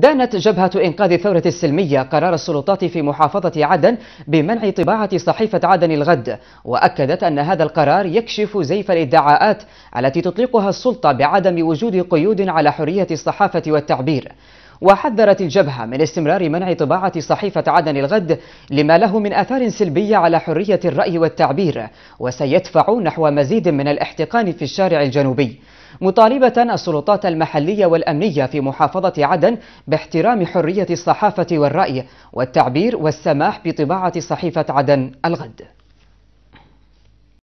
دانت جبهة إنقاذ الثورة السلمية قرار السلطات في محافظة عدن بمنع طباعة صحيفة عدن الغد وأكدت أن هذا القرار يكشف زيف الادعاءات التي تطلقها السلطة بعدم وجود قيود على حرية الصحافة والتعبير وحذرت الجبهة من استمرار منع طباعة صحيفة عدن الغد لما له من آثار سلبية على حرية الرأي والتعبير وسيدفع نحو مزيد من الاحتقان في الشارع الجنوبي مطالبة السلطات المحلية والأمنية في محافظة عدن باحترام حرية الصحافة والرأي والتعبير والسماح بطباعة صحيفة عدن الغد